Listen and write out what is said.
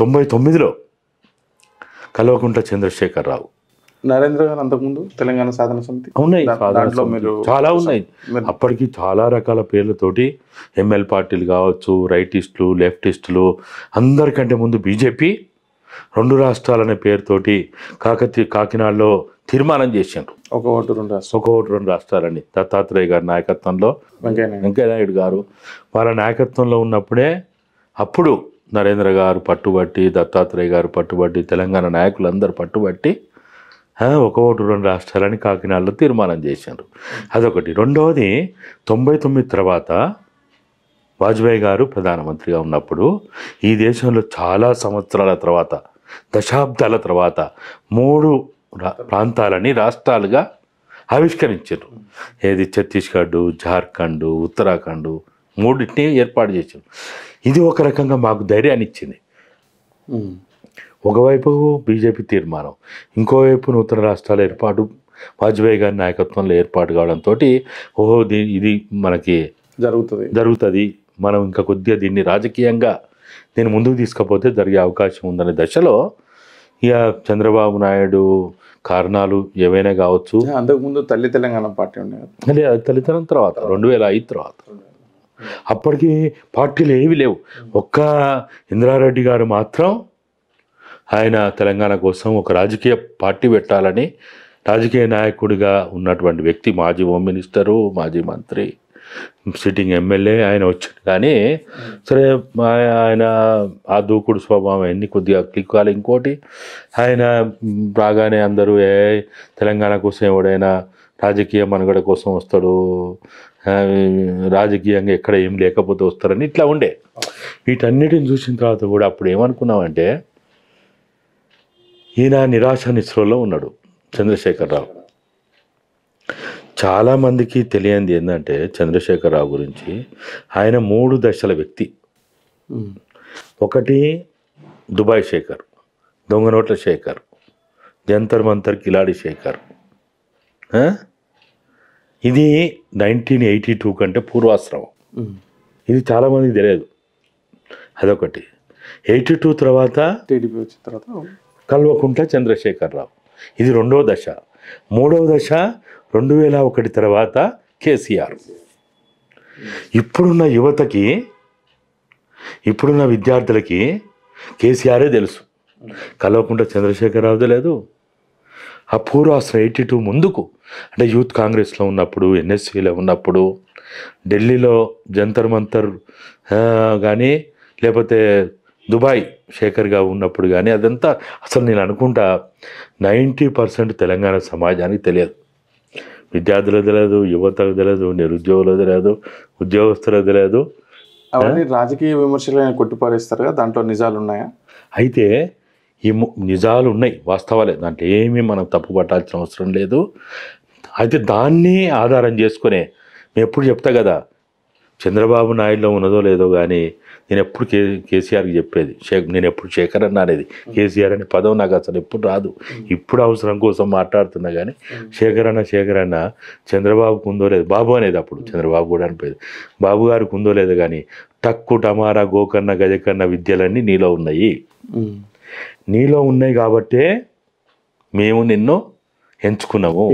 తొంభై తొమ్మిదిలో కల్వకుంట్ల చంద్రశేఖర్ రావు నరేంద్ర గారు అంతకుముందు తెలంగాణ సాధన సమితి ఉన్నాయి చాలా ఉన్నాయి అప్పటికి చాలా రకాల పేర్లతోటి ఎంఎల్ పార్టీలు కావచ్చు రైటిస్టులు లెఫ్టిస్టులు అందరికంటే ముందు బీజేపీ రెండు రాష్ట్రాలనే పేరుతోటి కాకతి కాకినాడలో తీర్మానం చేసిండ్రు ఒక ఓటు రెండు ఒక ఓటు రెండు రాష్ట్రాలని దత్తాత్రేయ గారి నాయకత్వంలో వెంకయ్య నాయుడు గారు వాళ్ళ నాయకత్వంలో ఉన్నప్పుడే అప్పుడు నరేంద్ర గారు పట్టుబట్టి దత్తాత్రేయ గారు పట్టుబట్టి తెలంగాణ నాయకులందరూ పట్టుబట్టి ఒక ఓటు రెండు రాష్ట్రాలని కాకినాడలో తీర్మానం చేశారు అదొకటి రెండవది తొంభై తొమ్మిది తర్వాత వాజ్పేయి గారు ప్రధానమంత్రిగా ఉన్నప్పుడు ఈ దేశంలో చాలా సంవత్సరాల తర్వాత దశాబ్దాల తర్వాత మూడు ప్రాంతాలని రాష్ట్రాలుగా ఆవిష్కరించారు ఏది ఛత్తీస్గఢ్ జార్ఖండ్ ఉత్తరాఖండ్ మూడింటిని ఏర్పాటు చేసాడు ఇది ఒక రకంగా మాకు ధైర్యాన్ని ఇచ్చింది ఒకవైపు బీజేపీ తీర్మానం ఇంకోవైపు నూతన రాష్ట్రాల ఏర్పాటు వాజ్పేయి గారి నాయకత్వంలో ఏర్పాటు కావడంతో ఓహో ఇది మనకి జరుగుతుంది జరుగుతుంది మనం ఇంకా కొద్దిగా దీన్ని రాజకీయంగా దీన్ని ముందుకు తీసుకపోతే జరిగే అవకాశం ఉందనే దశలో ఇక చంద్రబాబు నాయుడు కారణాలు ఏవైనా కావచ్చు అంతకుముందు తల్లి తెలంగాణ పార్టీ ఉండే తల్లి తెలంగాణ తర్వాత రెండు వేల ఐదు తర్వాత Hmm. అప్పటికి పార్టీలు ఏవి లేవు hmm. ఒక్క ఇందిరారెడ్డి గారు మాత్రం ఆయన తెలంగాణ కోసం ఒక రాజకీయ పార్టీ పెట్టాలని రాజకీయ నాయకుడిగా ఉన్నటువంటి వ్యక్తి మాజీ హోమ్ మినిస్టరు మాజీ మంత్రి సిట్టింగ్ ఎమ్మెల్యే ఆయన వచ్చాడు కానీ hmm. సరే ఆయన ఆ దూకుడు స్వభావం అన్నీ కొద్దిగా క్లిక్ ఇంకోటి ఆయన రాగానే అందరూ ఏ తెలంగాణ కోసం ఎవడైనా రాజకీయ మనుగడ కోసం వస్తాడు రాజకీయంగా ఎక్కడ ఏం లేకపోతే వస్తారని ఇట్లా ఉండే వీటన్నిటిని చూసిన తర్వాత కూడా అప్పుడు ఏమనుకున్నామంటే ఈయన నిరాశ నిశ్రోలో ఉన్నాడు చంద్రశేఖరరావు చాలామందికి తెలియంది ఏంటంటే చంద్రశేఖరరావు గురించి ఆయన మూడు దశల వ్యక్తి ఒకటి దుబాయ్ శేఖర్ దొంగ నోట్ల శేఖర్ జంతర్ మంతర్ కిలాడి శేఖర్ ఇది నైన్టీన్ ఎయిటీ టూ కంటే పూర్వాశ్రమం ఇది చాలామందికి తెలియదు అదొకటి ఎయిటీ టూ తర్వాత టీడీపీ వచ్చిన తర్వాత కల్వకుంట్ల చంద్రశేఖరరావు ఇది రెండో దశ మూడవ దశ రెండు వేల ఒకటి తర్వాత కేసీఆర్ ఇప్పుడున్న యువతకి ఇప్పుడున్న విద్యార్థులకి కేసీఆరే తెలుసు కల్వకుంట్ల చంద్రశేఖరరావు తెలియదు ఆ పూర్వాసన ఎయిటీ టూ ముందుకు అంటే యూత్ కాంగ్రెస్లో ఉన్నప్పుడు ఎన్ఎస్సీలో ఉన్నప్పుడు ఢిల్లీలో జంతర్ మంతర్ కానీ లేకపోతే దుబాయ్ శేఖర్గా ఉన్నప్పుడు కానీ అదంతా అసలు నేను అనుకుంటా నైంటీ పర్సెంట్ తెలంగాణ సమాజానికి తెలియదు విద్యార్థులకు తెలియదు యువతకు తెలియదు నిరుద్యోగులకు తెలియదు ఉద్యోగస్తులకు తెలియదు అవన్నీ రాజకీయ విమర్శలు కొట్టిపారేస్తారు కదా దాంట్లో నిజాలు ఉన్నాయా అయితే ఈ నిజాలు ఉన్నాయి వాస్తవాలే దాంట్లో ఏమీ మనం తప్పుపట్టాల్సిన అవసరం లేదు అయితే దాన్ని ఆధారం చేసుకునే నేను ఎప్పుడు చెప్తా కదా చంద్రబాబు నాయుడులో ఉన్నదో లేదో కానీ నేను ఎప్పుడు కే కేసీఆర్కి చెప్పేది శేఖ నేను ఎప్పుడు శేఖర్ అన్న అనేది కేసీఆర్ అనే పదం నాకు అసలు ఎప్పుడు రాదు ఇప్పుడు అవసరం కోసం మాట్లాడుతున్నా కానీ శేఖర్ అన్న శేఖర్ అన్న చంద్రబాబుకు ఉందో లేదు బాబు అనేది అప్పుడు చంద్రబాబు కూడా అనిపోయేది బాబు గారికి ఉందో లేదో కానీ తక్కువ టమారా గోకర్ణ గజకన్న విద్యలన్నీ నీలో ఉన్నాయి నీలో ఉన్నాయి కాబట్టే మేము నిన్ను ఎంచుకున్నాము